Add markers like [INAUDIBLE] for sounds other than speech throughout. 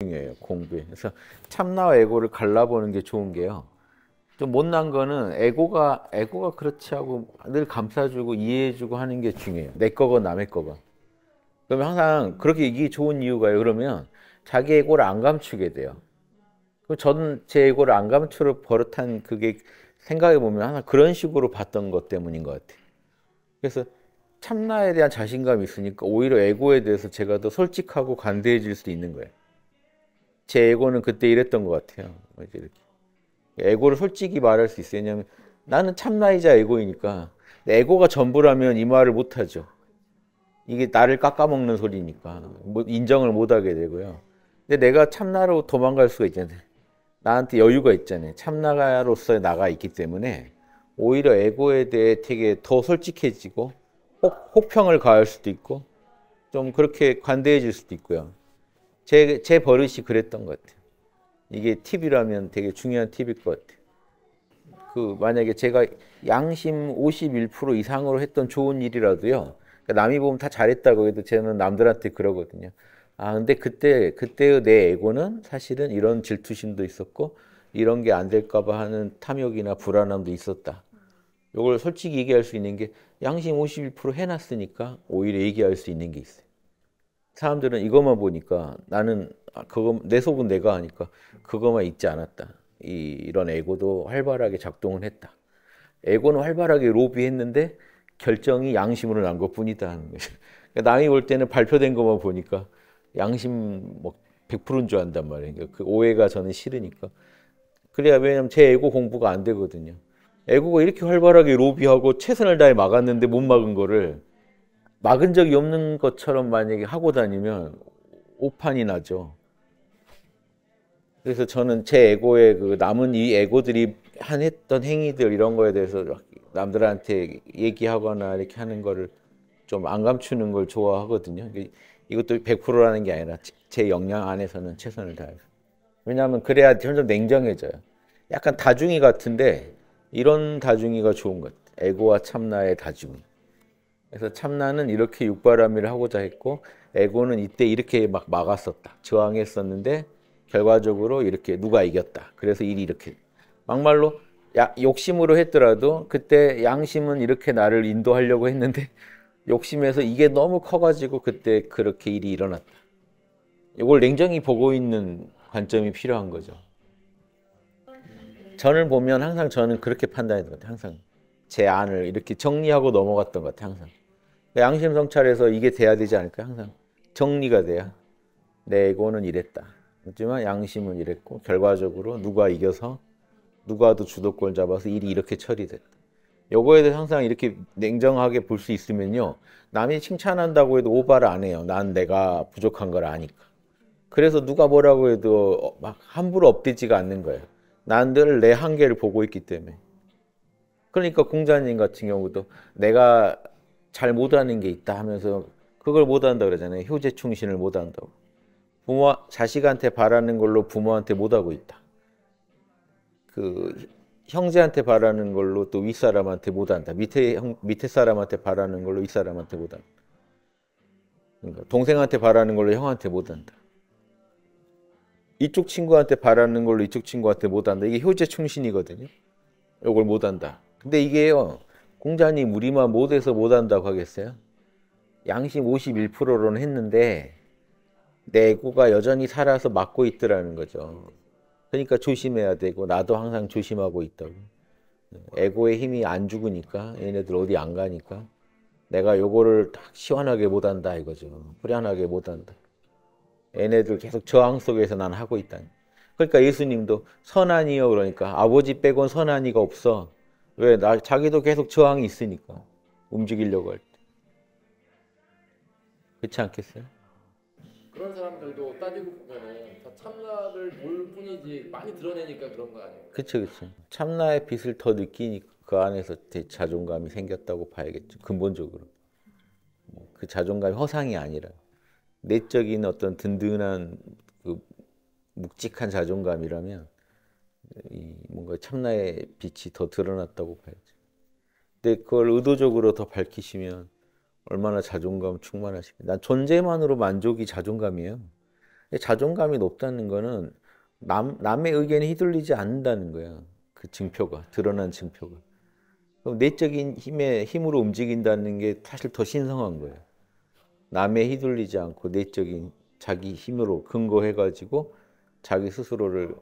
중요해요 공부에 그래서 참나와 에고를 갈라보는 게 좋은 게요 좀 못난 거는 에고가 에고가 그렇지 하고 늘 감싸주고 이해해주고 하는 게 중요해요 내거건 남의 거건 그러면 항상 그렇게 이게 좋은 이유가요 그러면 자기 에고를 안 감추게 돼요 그럼 저는 제 에고를 안 감추려 버릇한 그게 생각해 보면 하나 그런 식으로 봤던 것 때문인 것 같아요 그래서 참나에 대한 자신감이 있으니까 오히려 에고에 대해서 제가 더 솔직하고 관대해질 수도 있는 거예요 제 에고는 그때 이랬던 것 같아요. 뭐 이렇게. 에고를 솔직히 말할 수 있어요. 왜냐면 나는 참나이자 에고이니까 에고가 전부라면 이 말을 못하죠. 이게 나를 깎아먹는 소리니까 뭐 인정을 못하게 되고요. 근데 내가 참나로 도망갈 수가 있잖아요. 나한테 여유가 있잖아요. 참나로서의 나가 있기 때문에 오히려 에고에 대해 되게 더 솔직해지고 혹, 혹평을 가할 수도 있고 좀 그렇게 관대해질 수도 있고요. 제, 제 버릇이 그랬던 것 같아요. 이게 팁이라면 되게 중요한 팁일 것 같아요. 그 만약에 제가 양심 51% 이상으로 했던 좋은 일이라도요. 그러니까 남이 보면 다 잘했다고 해도 저는 남들한테 그러거든요. 아 근데 그때 그때의 내 에고는 사실은 이런 질투심도 있었고 이런 게 안 될까봐 하는 탐욕이나 불안함도 있었다. 이걸 솔직히 얘기할 수 있는 게 양심 51% 해놨으니까 오히려 얘기할 수 있는 게 있어요. 사람들은 이것만 보니까 나는 아, 그거 내 속은 내가 하니까 그것만 있지 않았다. 이, 이런 에고도 활발하게 작동을 했다. 에고는 활발하게 로비했는데 결정이 양심으로 난 것뿐이다 하는 거죠. 그러니까 남이 볼 때는 발표된 것만 보니까 양심 뭐 100%인 줄 안단 말이에요. 그러니까 그 오해가 저는 싫으니까. 그래야 왜냐면 제 에고 공부가 안 되거든요. 에고가 이렇게 활발하게 로비하고 최선을 다해 막았는데 못 막은 거를 막은 적이 없는 것처럼 만약에 하고 다니면 오판이 나죠. 그래서 저는 제 에고의 그 남은 이 에고들이 한 했던 행위들 이런 거에 대해서 남들한테 얘기하거나 이렇게 하는 거를 좀 안 감추는 걸 좋아하거든요. 이것도 100%라는 게 아니라 제 역량 안에서는 최선을 다해서. 왜냐하면 그래야 점점 냉정해져요. 약간 다중이 같은데 이런 다중이가 좋은 것 같아요. 에고와 참나의 다중이. 그래서 참나는 이렇게 육바라밀을 하고자 했고 에고는 이때 이렇게 막 막았었다. 저항했었는데 결과적으로 이렇게 누가 이겼다. 그래서 일이 이렇게 막말로 야, 욕심으로 했더라도 그때 양심은 이렇게 나를 인도하려고 했는데 [LAUGHS] 욕심에서 이게 너무 커가지고 그때 그렇게 일이 일어났다. 이걸 냉정히 보고 있는 관점이 필요한 거죠. 저를 보면 항상 저는 그렇게 판단했던 것 같아요. 항상 제 안을 이렇게 정리하고 넘어갔던 것 같아요. 항상. 양심 성찰에서 이게 돼야 되지 않을까 항상 정리가 돼야 내 에고는 이랬다. 하지만 양심은 이랬고 결과적으로 누가 이겨서 누가 더 주도권 잡아서 일이 이렇게 처리됐다. 요거에 대해서 항상 이렇게 냉정하게 볼 수 있으면요. 남이 칭찬한다고 해도 오바를 안 해요. 난 내가 부족한 걸 아니까. 그래서 누가 뭐라고 해도 어, 막 함부로 업되지가 않는 거예요. 난 늘 내 한계를 보고 있기 때문에. 그러니까 공자님 같은 경우도 내가 잘 못하는 게 있다 하면서 그걸 못한다 그러잖아요. 효제 충신을 못한다고. 부모 자식한테 바라는 걸로 부모한테 못하고 있다. 그 형제한테 바라는 걸로 또 윗사람한테 못한다. 밑에 형, 밑에 사람한테 바라는 걸로 윗사람한테 못한다. 그러니까 동생한테 바라는 걸로 형한테 못한다. 이쪽 친구한테 바라는 걸로 이쪽 친구한테 못한다. 이게 효제 충신이거든요. 이걸 못한다. 근데 이게요. 공자님 우리만 못해서 못한다고 하겠어요? 양심 51%로는 했는데 내고가 여전히 살아서 막고 있더라는 거죠. 그러니까 조심해야 되고 나도 항상 조심하고 있다고. 에고의 힘이 안 죽으니까 얘네들 어디 안 가니까 내가 요거를 딱 시원하게 못한다 이거죠. 후련하게 못한다. 얘네들 계속 저항 속에서 난 하고 있다. 그러니까 예수님도 선한이요 그러니까 아버지 빼곤 선한이가 없어. 왜? 나 자기도 계속 저항이 있으니까 움직이려고 할 때. 그렇지 않겠어요? 그런 사람들도 따지고 보면다 참나를 볼 뿐이지 많이 드러내니까 그런 거 아니에요? 그렇죠, 그렇죠. 참나의 빛을 더 느끼니까 그 안에서 자존감이 생겼다고 봐야겠죠. 근본적으로 뭐 그 자존감이 허상이 아니라 내적인 어떤 든든한 그 묵직한 자존감이라면 이 뭔가 참나의 빛이 더 드러났다고 봐야죠. 근데 그걸 의도적으로 더 밝히시면 얼마나 자존감 충만하십니까? 난 존재만으로 만족이 자존감이에요. 자존감이 높다는 거는 남, 남의 의견에 휘둘리지 않는다는 거야. 그 증표가, 드러난 증표가. 그럼 내적인 힘에, 힘으로 움직인다는 게 사실 더 신성한 거예요. 남에 휘둘리지 않고 내적인 자기 힘으로 근거해가지고 자기 스스로를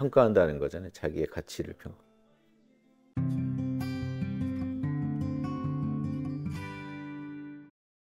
평가한다는 거잖아요. 자기의 가치를 평가.